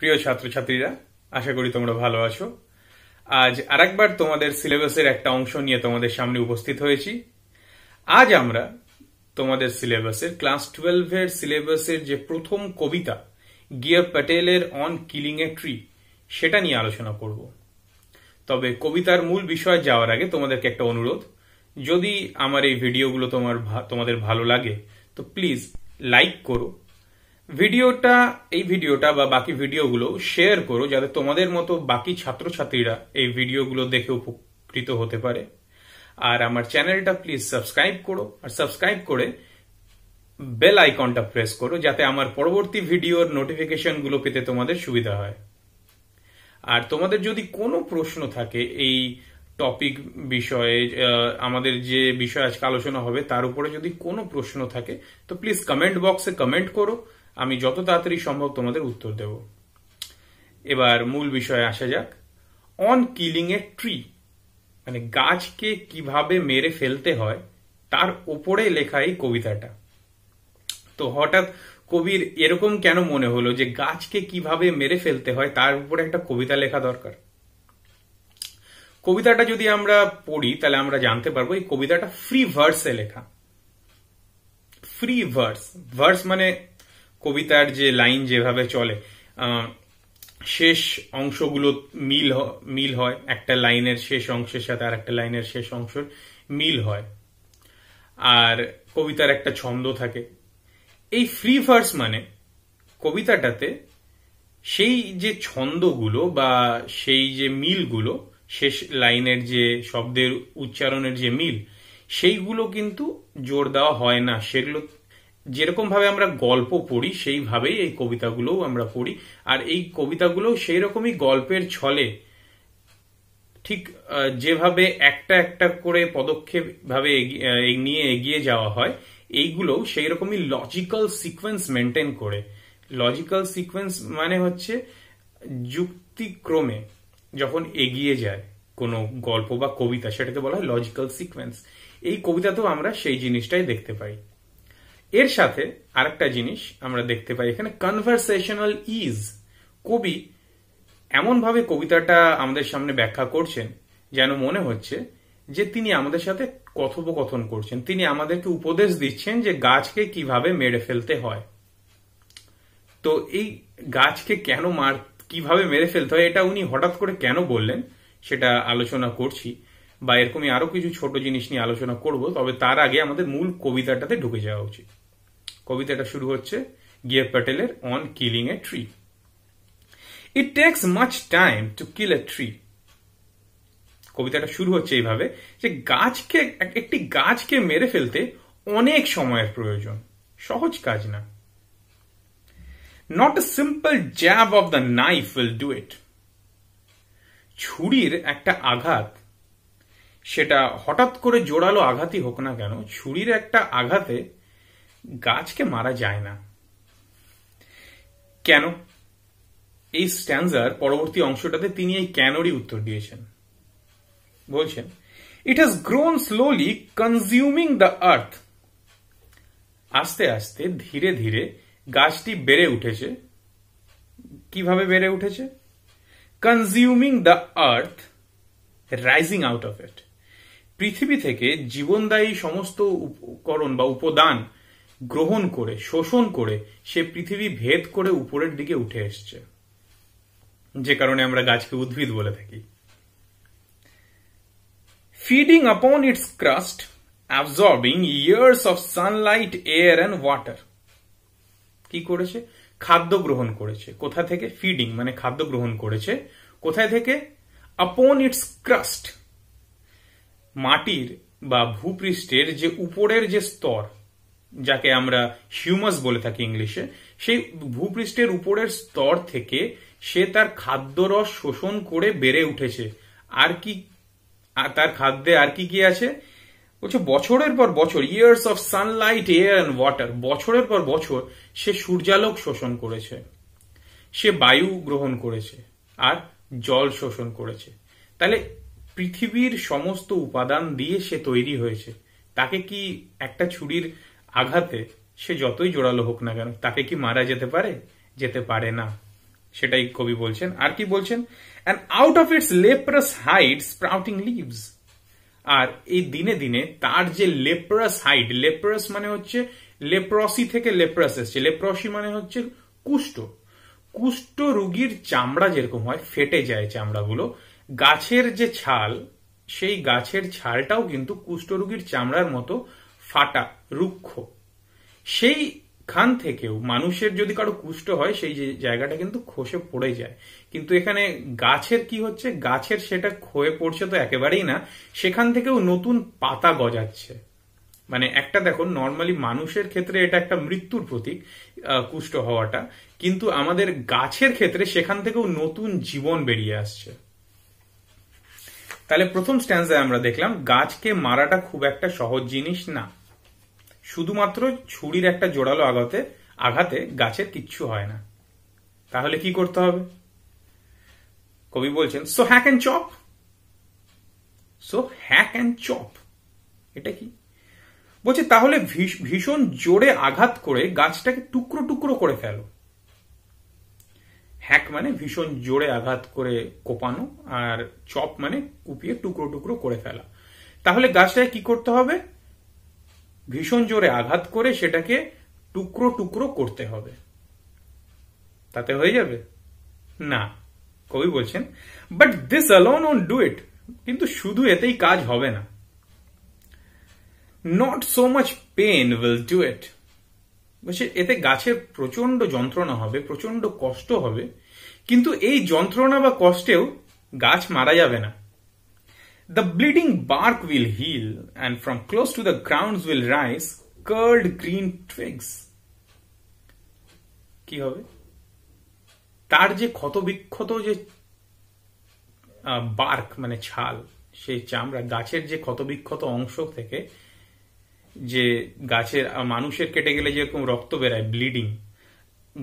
প্রিয় ছাত্রছাত্রীরা আশা করি তোমরা ভালো আছো আজ আরেকবার তোমাদের সিলেবাসের একটা অংশ নিয়ে তোমাদের সামনে উপস্থিত হয়েছি আজ আমরা তোমাদের সিলেবাসের ক্লাস টুয়েলভের সিলেবাসের যে প্রথম কবিতা গিয়া প্যাটেলের অন কিলিং এ ট্রি সেটা নিয়ে আলোচনা করব তবে কবিতার মূল বিষয়ে যাওয়ার আগে তোমাদেরকে একটা অনুরোধ যদি আমার এই ভিডিওগুলো তোমার তোমাদের ভালো লাগে তো প্লিজ লাইক করো ভিডিওটা এই ভিডিওটা বা বাকি ভিডিওগুলো শেয়ার করো যাতে তোমাদের মতো বাকি ছাত্রছাত্রীরা এই ভিডিওগুলো দেখে উপকৃত হতে পারে আর আমার চ্যানেলটা প্লিজ সাবস্ক্রাইব করো আর সাবস্ক্রাইব করে বেল আইকনটা প্রেস করো যাতে আমার পরবর্তী ভিডিওর নোটিফিকেশনগুলো পেতে তোমাদের সুবিধা হয় আর তোমাদের যদি কোনো প্রশ্ন থাকে এই টপিক বিষয়ে আমাদের যে বিষয় আজকে আলোচনা হবে তার উপরে যদি কোনো প্রশ্ন থাকে তো প্লিজ কমেন্ট বক্সে কমেন্ট করো আমি যত তাড়াতাড়ি সম্ভব তোমাদের উত্তর দেব এবার মূল বিষয়ে আসা যাক অন কিলিং এ ট্রি মানে গাছকে কিভাবে মেরে ফেলতে হয় তার ওপরে লেখা এই কবিতাটা তো হঠাৎ কবির এরকম কেন মনে হলো যে গাছকে কিভাবে মেরে ফেলতে হয় তার উপরে একটা কবিতা লেখা দরকার কবিতাটা যদি আমরা পড়ি তাহলে আমরা জানতে পারবো এই কবিতাটা ফ্রি ভার্সে লেখা ফ্রি ভার্স ভার্স মানে কবিতার যে লাইন যেভাবে চলে শেষ অংশগুলো মিল মিল হয় একটা লাইনের শেষ অংশের সাথে আর একটা লাইনের শেষ অংশের মিল হয় আর কবিতার একটা ছন্দ থাকে এই ফ্রি ফার্স মানে কবিতাটাতে সেই যে ছন্দগুলো বা সেই যে মিলগুলো শেষ লাইনের যে শব্দের উচ্চারণের যে মিল সেইগুলো কিন্তু জোর দেওয়া হয় না সেগুলো যেরকমভাবে আমরা গল্প পড়ি সেইভাবেই এই কবিতাগুলোও আমরা পড়ি আর এই কবিতাগুলোও সেই রকমই গল্পের ছলে ঠিক যেভাবে একটা একটা করে পদক্ষেপ ভাবে নিয়ে এগিয়ে যাওয়া হয় এইগুলোও সেই রকমই লজিক্যাল সিকোয়েন্স মেনটেন করে লজিক্যাল সিকোয়েন্স মানে হচ্ছে যুক্তিক্রমে যখন এগিয়ে যায় কোনো গল্প বা কবিতা সেটাকে বলা হয় লজিক্যাল সিকোয়েন্স এই কবিতাতেও আমরা সেই জিনিসটাই দেখতে পাই এর সাথে আরেকটা জিনিস আমরা দেখতে পাই এখানে কনভারসেশনাল ইজ কবি এমনভাবে কবিতাটা আমাদের সামনে ব্যাখ্যা করছেন যেন মনে হচ্ছে যে তিনি আমাদের সাথে কথোপকথন করছেন তিনি আমাদেরকে উপদেশ দিচ্ছেন যে গাছকে কিভাবে মেরে ফেলতে হয় তো এই গাছকে কেন মার কিভাবে মেরে ফেলতে হয় এটা উনি হঠাৎ করে কেন বললেন সেটা আলোচনা করছি বা এরকমই আরো কিছু ছোট জিনিস নিয়ে আলোচনা করব তবে তার আগে আমাদের মূল কবিতাটাতে ঢুকে যাওয়া উচিত কবিতাটা শুরু হচ্ছে গিয়ে প্যাটেলের on killing a tree it takes much time to kill a tree কবিতাটা শুরু হচ্ছে এইভাবে যে গাছকে একটি গাছকে মেরে ফেলতে অনেক সময়ের প্রয়োজন সহজ কাজ না not a simple jab of the knife will do it ছুরির একটা আঘাত সেটা হঠাৎ করে জোরালো আঘাতই হোক না কেন ছুরির একটা আঘাতে গাছকে মারা যায় না কেন এই স্ট্যান্ডার পরবর্তী অংশটাতে তিনি এই কেনরই উত্তর দিয়েছেন বলছেন it has grown slowly consuming the earth আস্তে আস্তে ধীরে ধীরে গাছটি বেড়ে উঠেছে কিভাবে বেড়ে উঠেছে consuming the earth rising out of it পৃথিবী থেকে জীবনদায়ী সমস্ত উপকরণ বা উপদান গ্রহণ করে শোষণ করে সে পৃথিবী ভেদ করে উপরের দিকে উঠে এসছে যে কারণে আমরা গাছকে উদ্ভিদ বলে থাকি feeding upon its crust absorbing years of sunlight air and water কি করেছে খাদ্য গ্রহণ করেছে কোথা থেকে ফিডিং মানে খাদ্য গ্রহণ করেছে কোথায় থেকে আপন ইটস ক্রাস্ট মাটির বা ভূপৃষ্ঠের যে উপরের যে স্তর যাকে আমরা হিউমাস বলে থাকি ইংলিশে সেই ভূপৃষ্ঠের উপরের স্তর থেকে সে তার খাদ্যরস শোষণ করে বেড়ে উঠেছে আর কি তার খাদ্যে আর কি কি আছে বলছে বছরের পর বছর years of sunlight air and water বছরের পর বছর সে সূর্যালোক শোষণ করেছে সে বায়ু গ্রহণ করেছে আর জল শোষণ করেছে তাহলে পৃথিবীর সমস্ত উপাদান দিয়ে সে তৈরি হয়েছে তাকে কি একটা ছুরির আঘাতে সে যতই জোড়ালো হোক না কেন তাকে কি মারা যেতে পারে যেতে পারে না সেটাই কবি বলছেন আর কি বলছেন and out of its leprous hide sprouting leaves আর এই দিনে দিনে তার যে লেপ্রাস হাইড লেপ্রাস মানে হচ্ছে লেপ্রসি থেকে লেপ্রাস এসছে লেপ্রসি মানে হচ্ছে কুষ্ঠ কুষ্ঠ রুগীর চামড়া যেরকম হয় ফেটে যায় চামড়াগুলো গাছের যে ছাল সেই গাছের ছালটাও কিন্তু কুষ্ঠরোগীর চামড়ার মতো ফাটা রুক্ষ সেই খান থেকেও মানুষের যদি কারো কুষ্ঠ হয় সেই যে জায়গাটা কিন্তু খসে পড়ে যায় কিন্তু এখানে গাছের কি হচ্ছে গাছের সেটা ক্ষয়ে পড়ছে তো একেবারেই না সেখান থেকেও নতুন পাতা গজাচ্ছে মানে একটা দেখো নর্মালি মানুষের ক্ষেত্রে এটা একটা মৃত্যুর প্রতীক কুষ্ঠ হওয়াটা কিন্তু আমাদের গাছের ক্ষেত্রে সেখান থেকেও নতুন জীবন বেরিয়ে আসছে তাহলে প্রথম স্ট্যান্ডে আমরা দেখলাম গাছকে মারাটা খুব একটা সহজ জিনিস না শুধুমাত্র ছুরির একটা জোড়ালো আঘাতে আঘাতে গাছের কিচ্ছু হয় না তাহলে কি করতে হবে কবি বলছেন so hack and chop so hack and chop এটা কি বলছে তাহলে ভীষণ জোরে আঘাত করে গাছটাকে টুকরো টুকরো করে ফেলো হ্যাক মানে ভীষণ জোরে আঘাত করে কোপানো আর চপ মানে কুপিয়ে টুকরো টুকরো করে ফেলা তাহলে গাছটাকে কি করতে হবে ভীষণ জোরে আঘাত করে সেটাকে টুকরো টুকরো করতে হবে তাতে হয়ে যাবে না কবি বলছেন but this alone won't do it কিন্তু শুধু এতেই কাজ হবে না not so much pain will do it বলছে এতে গাছের প্রচন্ড যন্ত্রণা হবে প্রচন্ড কষ্ট হবে কিন্তু এই যন্ত্রণা বা কষ্টেও গাছ মারা যাবে না The bleeding bark will heal, and from close to the grounds will rise curled green twigs. কি হবে তার যে ক্ষতবিক্ষত যে বার্ক মানে ছাল সেই চামড়া গাছের যে ক্ষতবিক্ষত অংশ থেকে যে গাছের মানুষের কেটে গেলে যেরকম রক্ত বেরায় ব্লিডিং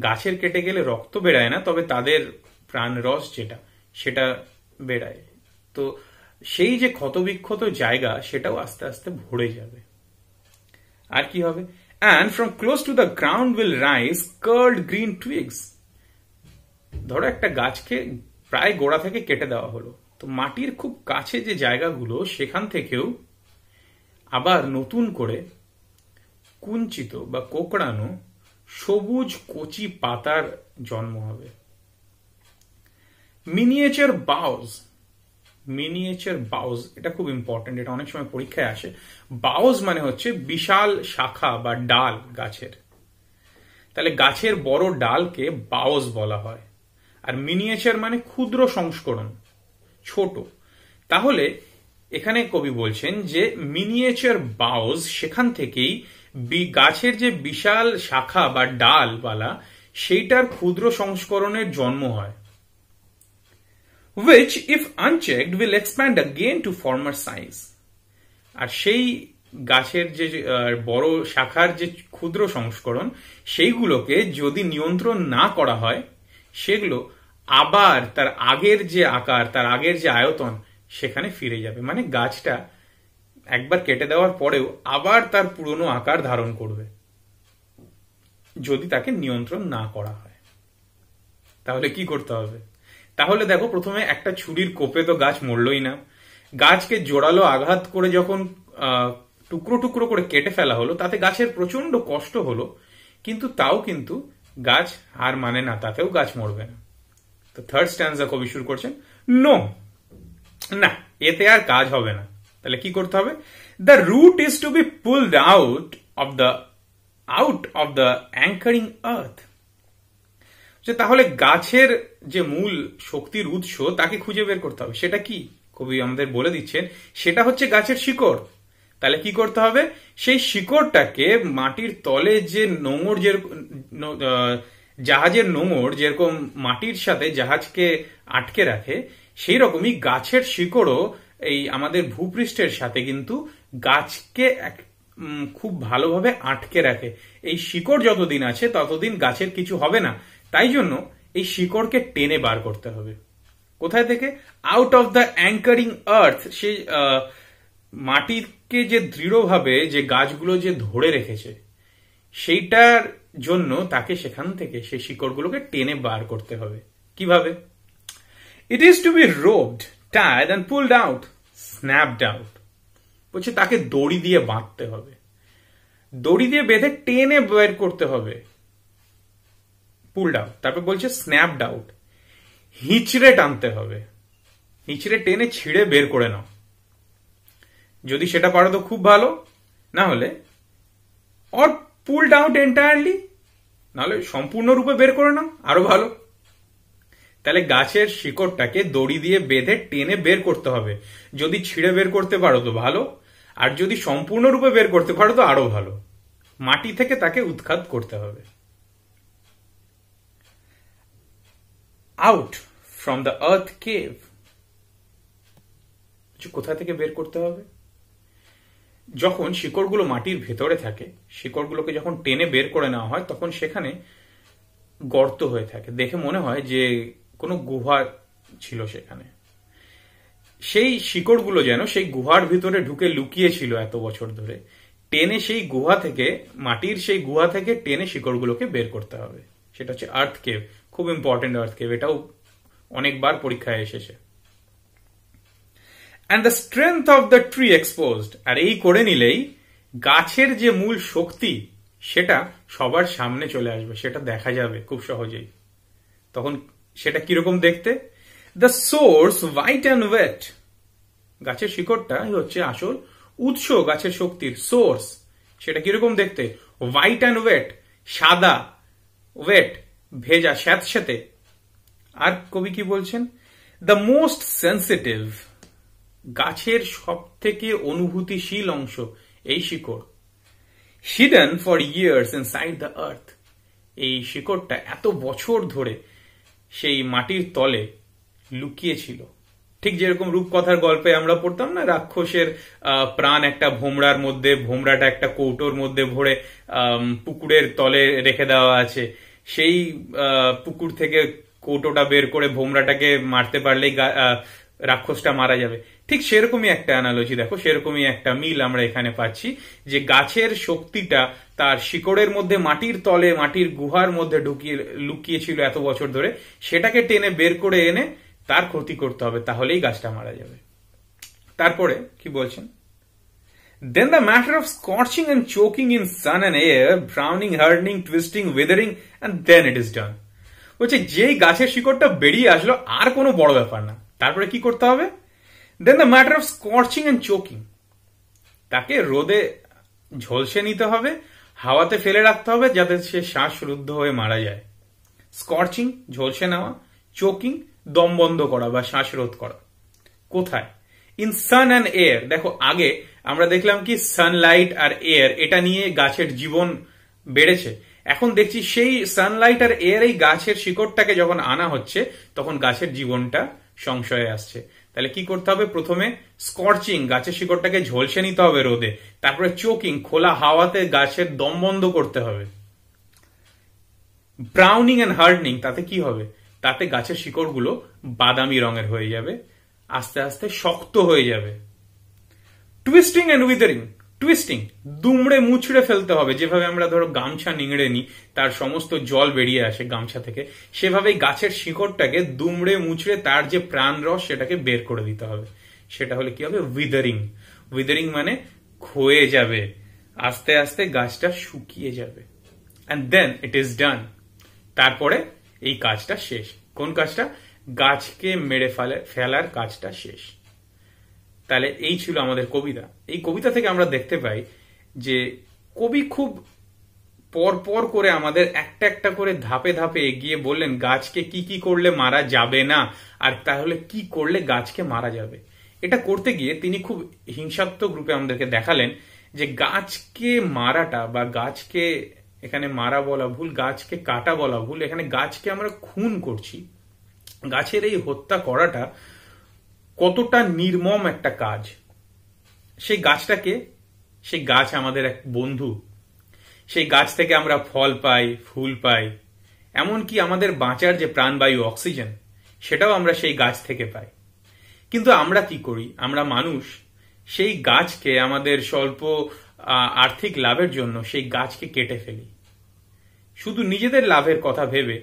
গাছের কেটে গেলে রক্ত বেরায় না তবে তাদের রস যেটা সেটা বেরায় তো সেই যে ক্ষতবিক্ষত জায়গা সেটাও আস্তে আস্তে ভরে যাবে আর কি হবে and from close to the ground will rise curled green twigs ধরো একটা গাছকে প্রায় গোড়া থেকে কেটে দেওয়া হলো তো মাটির খুব কাছে যে জায়গাগুলো সেখান থেকেও আবার নতুন করে কুঞ্চিত বা কোকড়ানো সবুজ কচি পাতার জন্ম হবে মিনিয়েচার বাউস মিনিয়েচার বাউজ এটা খুব ইম্পর্টেন্ট এটা অনেক সময় পরীক্ষায় আসে বাউজ মানে হচ্ছে বিশাল শাখা বা ডাল গাছের তাহলে গাছের বড় ডালকে বাউজ বলা হয় আর মিনিয়েচার মানে ক্ষুদ্র সংস্করণ ছোট তাহলে এখানে কবি বলছেন যে মিনিয়েচার বাউজ সেখান থেকেই গাছের যে বিশাল শাখা বা ডালওয়ালা সেইটার ক্ষুদ্র সংস্করণের জন্ম হয় which if unchecked will expand again to former size আর সেই গাছের যে বড় শাখার যে ক্ষুদ্র সংস্করণ সেইগুলোকে যদি নিয়ন্ত্রণ না করা হয় সেগুলো আবার তার আগের যে আকার তার আগের যে আয়তন সেখানে ফিরে যাবে মানে গাছটা একবার কেটে দেওয়ার পরেও আবার তার পুরনো আকার ধারণ করবে যদি তাকে নিয়ন্ত্রণ না করা হয় তাহলে কি করতে হবে তাহলে দেখো প্রথমে একটা ছুরির কোপে তো গাছ মরলই না গাছকে জোরালো আঘাত করে যখন টুকরো টুকরো করে কেটে ফেলা হলো তাতে গাছের প্রচন্ড কষ্ট হলো কিন্তু তাও কিন্তু গাছ হার মানে না তাতেও গাছ মরবে না তো থার্ড স্ট্যান্ডা কবি শুরু করছেন নো না এতে আর কাজ হবে না তাহলে কি করতে হবে the root is to be pulled out of the out of the anchoring earth যে তাহলে গাছের যে মূল শক্তির উৎস তাকে খুঁজে বের করতে হবে সেটা কি কবি আমাদের বলে দিচ্ছেন সেটা হচ্ছে গাছের শিকড় তাহলে কি করতে হবে সেই শিকড়টাকে মাটির তলে যে নোংর যে জাহাজের নোংর যেরকম মাটির সাথে জাহাজকে আটকে রাখে সেই রকমই গাছের শিকড়ও এই আমাদের ভূপৃষ্ঠের সাথে কিন্তু গাছকে খুব ভালোভাবে আটকে রাখে এই শিকড় যতদিন আছে ততদিন গাছের কিছু হবে না তাই জন্য এই শিকড়কে টেনে বার করতে হবে কোথায় থেকে out of the anchoring earth সে মাটিকে যে দৃঢ়ভাবে যে গাছগুলো যে ধরে রেখেছে সেইটার জন্য তাকে সেখান থেকে সেই শিকড়গুলোকে টেনে বার করতে হবে কিভাবে it is to be roped tied and pulled out snapped out বলছে তাকে দড়ি দিয়ে বাঁধতে হবে দড়ি দিয়ে বেঁধে টেনে বের করতে হবে পুলড আউট তারপর বলছে স্ন্যাপ ডাউট হিঁচড়ে টানতে হবে হিঁচড়ে টেনে ছিঁড়ে বের করে নাও যদি সেটা পারো তো খুব ভালো না হলে অর পুল ডাউট এন্টায়ারলি নাহলে সম্পূর্ণরূপে বের করে নাও আরো ভালো তাহলে গাছের শিকড়টাকে দড়ি দিয়ে বেঁধে টেনে বের করতে হবে যদি ছিঁড়ে বের করতে পারো তো ভালো আর যদি সম্পূর্ণরূপে বের করতে পারো তো আরো ভালো মাটি থেকে তাকে উৎখাত করতে হবে out from the earth cave কোথা থেকে বের করতে হবে যখন শিকড়গুলো মাটির ভেতরে থাকে শিকড়গুলোকে যখন টেনে বের করে নেওয়া হয় তখন সেখানে গর্ত হয়ে থাকে দেখে মনে হয় যে কোনো গুহা ছিল সেখানে সেই শিকড়গুলো যেন সেই গুহার ভিতরে ঢুকে লুকিয়ে ছিল এত বছর ধরে টেনে সেই গুহা থেকে মাটির সেই গুহা থেকে টেনে শিকড়গুলোকে বের করতে হবে সেটা হচ্ছে আর্থ কেভ খুব ইম্পর্টেন্ট আর্থ কেভ এটাও অনেকবার পরীক্ষায় এসেছে and the strength of the tree exposed আর এই করে নিলেই গাছের যে মূল শক্তি সেটা সবার সামনে চলে আসবে সেটা দেখা যাবে খুব সহজেই তখন সেটা কিরকম দেখতে the source white and wet গাছের শিকড়টা হচ্ছে আসল উৎস গাছের শক্তির সোর্স সেটা কিরকম দেখতে হোয়াইট অ্যান্ড ওয়েট সাদা ওয়েট ভেজা স্যাঁতস্যাঁতে আর কবি কি বলছেন দ্য মোস্ট সেন্সিটিভ গাছের সব থেকে অনুভূতিশীল অংশ এই শিকড় hidden for years side the earth এই শিকড়টা এত বছর ধরে সেই মাটির তলে লুকিয়েছিল ঠিক যেরকম রূপকথার গল্পে আমরা পড়তাম না রাক্ষসের প্রাণ একটা ভোমরার মধ্যে ভোমরাটা একটা কৌটোর মধ্যে ভরে পুকুরের তলে রেখে দেওয়া আছে সেই পুকুর থেকে কোটোটা বের করে ভোমরাটাকে মারতে পারলেই রাক্ষসটা মারা যাবে ঠিক সেরকমই একটা অ্যানালজি দেখো সেরকমই একটা মিল আমরা এখানে পাচ্ছি যে গাছের শক্তিটা তার শিকড়ের মধ্যে মাটির তলে মাটির গুহার মধ্যে ঢুকিয়ে লুকিয়েছিল এত বছর ধরে সেটাকে টেনে বের করে এনে তার ক্ষতি করতে হবে তাহলেই গাছটা মারা যাবে তারপরে কি বলছেন then the matter of scorching and choking in sun and air browning hardening twisting withering then it is done বলছে যেই গাছের শিকড়টা বেরিয়ে আসলো আর কোনো বড় ব্যাপার না তারপরে কি করতে হবে then the matter of scorching and choking তাকে রোদে ঝলসে নিতে হবে হাওয়াতে ফেলে রাখতে হবে যাতে সে শ্বাস রুদ্ধ হয়ে মারা যায় স্কর্চিং ঝলসে নেওয়া চোকিং দম বন্ধ করা বা শ্বাসরোধ করা কোথায় ইন সান অ্যান্ড এয়ার দেখো আগে আমরা দেখলাম কি সানলাইট আর এয়ার এটা নিয়ে গাছের জীবন বেড়েছে এখন দেখছি সেই সানলাইট আর এর এই গাছের শিকড়টাকে যখন আনা হচ্ছে তখন গাছের জীবনটা সংশয়ে আসছে তাহলে কি করতে হবে প্রথমে স্কর্চিং গাছের শিকড়টাকে ঝলসে নিতে হবে রোদে তারপরে চোকিং খোলা হাওয়াতে গাছের দম বন্ধ করতে হবে ব্রাউনিং অ্যান্ড হার্ডনিং তাতে কি হবে তাতে গাছের শিকড়গুলো বাদামি রঙের হয়ে যাবে আস্তে আস্তে শক্ত হয়ে যাবে টুইস্টিং অ্যান্ড উইদারিং টুইস্টিং দুমড়ে মুচড়ে ফেলতে হবে যেভাবে আমরা ধরো গামছা নিংড়ে নিই তার সমস্ত জল বেরিয়ে আসে গামছা থেকে সেভাবেই গাছের শিকড়টাকে দুমড়ে মুচড়ে তার যে প্রাণ রস সেটাকে বের করে দিতে হবে সেটা হলে কি হবে উইদারিং উইদারিং মানে ক্ষয়ে যাবে আস্তে আস্তে গাছটা শুকিয়ে যাবে অ্যান্ড দেন ইট ইজ ডান তারপরে এই কাজটা শেষ কোন কাজটা গাছকে মেরে ফেলার কাজটা শেষ তাহলে এই ছিল আমাদের কবিতা এই কবিতা থেকে আমরা দেখতে পাই যে কবি খুব পরপর করে আমাদের একটা একটা করে ধাপে ধাপে এগিয়ে বললেন গাছকে কি কি করলে মারা যাবে না আর তাহলে কি করলে গাছকে মারা যাবে এটা করতে গিয়ে তিনি খুব হিংসাত্মক রূপে আমাদেরকে দেখালেন যে গাছকে মারাটা বা গাছকে এখানে মারা বলা ভুল গাছকে কাটা বলা ভুল এখানে গাছকে আমরা খুন করছি গাছের এই হত্যা করাটা কতটা নির্মম একটা কাজ সেই গাছটাকে সেই গাছ আমাদের এক বন্ধু সেই গাছ থেকে আমরা ফল পাই ফুল পাই এমনকি আমাদের বাঁচার যে প্রাণবায়ু অক্সিজেন সেটাও আমরা সেই গাছ থেকে পাই কিন্তু আমরা কি করি আমরা মানুষ সেই গাছকে আমাদের স্বল্প আর্থিক লাভের জন্য সেই গাছকে কেটে ফেলি শুধু নিজেদের লাভের কথা ভেবে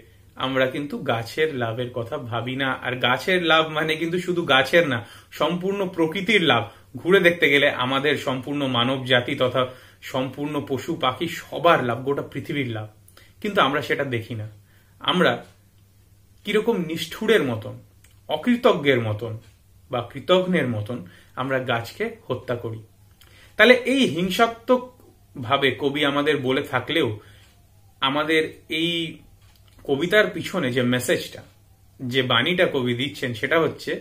আমরা কিন্তু গাছের লাভের কথা ভাবি না আর গাছের লাভ মানে কিন্তু শুধু গাছের না সম্পূর্ণ প্রকৃতির লাভ ঘুরে দেখতে গেলে আমাদের সম্পূর্ণ মানব জাতি তথা সম্পূর্ণ পশু পাখি সবার লাভ গোটা পৃথিবীর লাভ কিন্তু আমরা সেটা দেখি না আমরা কিরকম নিষ্ঠুরের মতন অকৃতজ্ঞের মতন বা কৃতজ্ঞের মতন আমরা গাছকে হত্যা করি তাহলে এই হিংসাত্মক ভাবে কবি আমাদের বলে থাকলেও আমাদের এই কবিতার পিছনে যে মেসেজটা যে বাণীটা কবি দিচ্ছেন সেটা হচ্ছে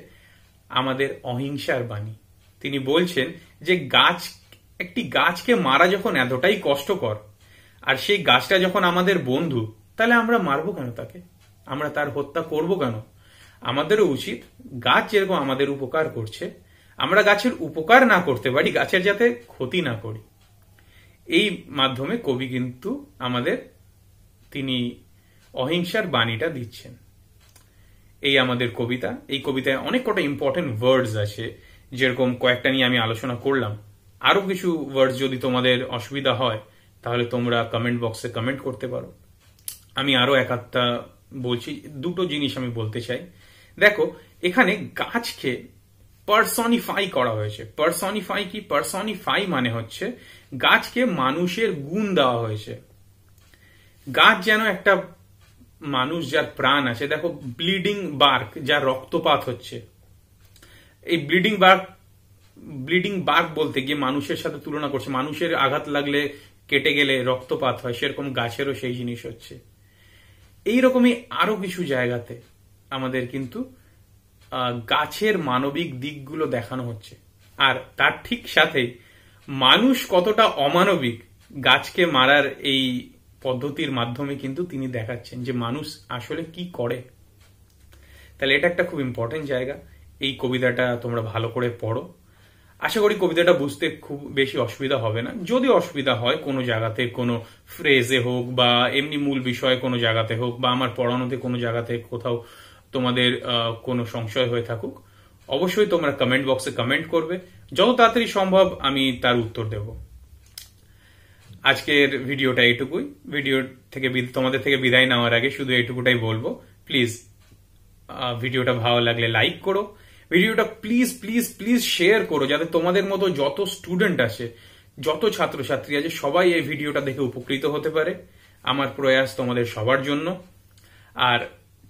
আমাদের অহিংসার বাণী তিনি বলছেন যে গাছ একটি গাছকে মারা যখন এতটাই কষ্টকর আর সেই গাছটা যখন আমাদের বন্ধু তাহলে আমরা মারবো কেন তাকে আমরা তার হত্যা করব কেন আমাদেরও উচিত গাছ যেরকম আমাদের উপকার করছে আমরা গাছের উপকার না করতে পারি গাছের যাতে ক্ষতি না করি এই মাধ্যমে কবি কিন্তু আমাদের তিনি অহিংসার বাণীটা দিচ্ছেন এই আমাদের কবিতা এই কবিতায় অনেক কটা ইম্পর্টেন্ট ওয়ার্ডস আছে যেরকম কয়েকটা নিয়ে আমি আলোচনা করলাম আরো কিছু ওয়ার্ডস যদি তোমাদের অসুবিধা হয় তাহলে তোমরা কমেন্ট বক্সে কমেন্ট করতে পারো আমি এক একাত্তা বলছি দুটো জিনিস আমি বলতে চাই দেখো এখানে গাছকে পার্সনিফাই করা হয়েছে পার্সনিফাই কি পার্সনিফাই মানে হচ্ছে গাছকে মানুষের গুণ দেওয়া হয়েছে গাছ যেন একটা মানুষ যার প্রাণ আছে দেখো ব্লিডিং বার্ক যার রক্তপাত হচ্ছে এই ব্লিডিং বার্ক ব্লিডিং বার্ক বলতে গিয়ে মানুষের সাথে তুলনা করছে মানুষের আঘাত লাগলে কেটে গেলে রক্তপাত হয় সেরকম গাছেরও সেই জিনিস হচ্ছে এইরকমই আরো কিছু জায়গাতে আমাদের কিন্তু গাছের মানবিক দিকগুলো দেখানো হচ্ছে আর তার ঠিক সাথে মানুষ কতটা অমানবিক গাছকে মারার এই পদ্ধতির মাধ্যমে কিন্তু তিনি দেখাচ্ছেন যে মানুষ আসলে কি করে তাহলে এটা একটা খুব ইম্পর্টেন্ট জায়গা এই কবিতাটা তোমরা ভালো করে পড়ো আশা করি কবিতাটা বুঝতে খুব বেশি অসুবিধা হবে না যদি অসুবিধা হয় কোনো জায়গাতে কোনো ফ্রেজে হোক বা এমনি মূল বিষয়ে কোনো জায়গাতে হোক বা আমার পড়ানোতে কোনো জায়গাতে কোথাও তোমাদের কোনো সংশয় হয়ে থাকুক অবশ্যই তোমরা কমেন্ট বক্সে কমেন্ট করবে যত তাড়াতাড়ি সম্ভব আমি তার উত্তর দেবো আজকের ভিডিওটা এইটুকুই ভিডিও থেকে তোমাদের থেকে বিদায় নেওয়ার আগে শুধু এইটুকুটাই বলবো প্লিজ ভিডিওটা ভালো লাগলে লাইক করো ভিডিওটা প্লিজ প্লিজ প্লিজ শেয়ার করো যাতে তোমাদের মতো যত স্টুডেন্ট আছে যত ছাত্রছাত্রী আছে সবাই এই ভিডিওটা দেখে উপকৃত হতে পারে আমার প্রয়াস তোমাদের সবার জন্য আর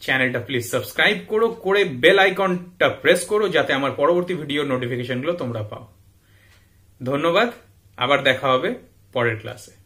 চ্যানেলটা প্লিজ সাবস্ক্রাইব করো করে বেল আইকনটা প্রেস করো যাতে আমার পরবর্তী ভিডিওর নোটিফিকেশনগুলো তোমরা পাও ধন্যবাদ আবার দেখা হবে por el clase.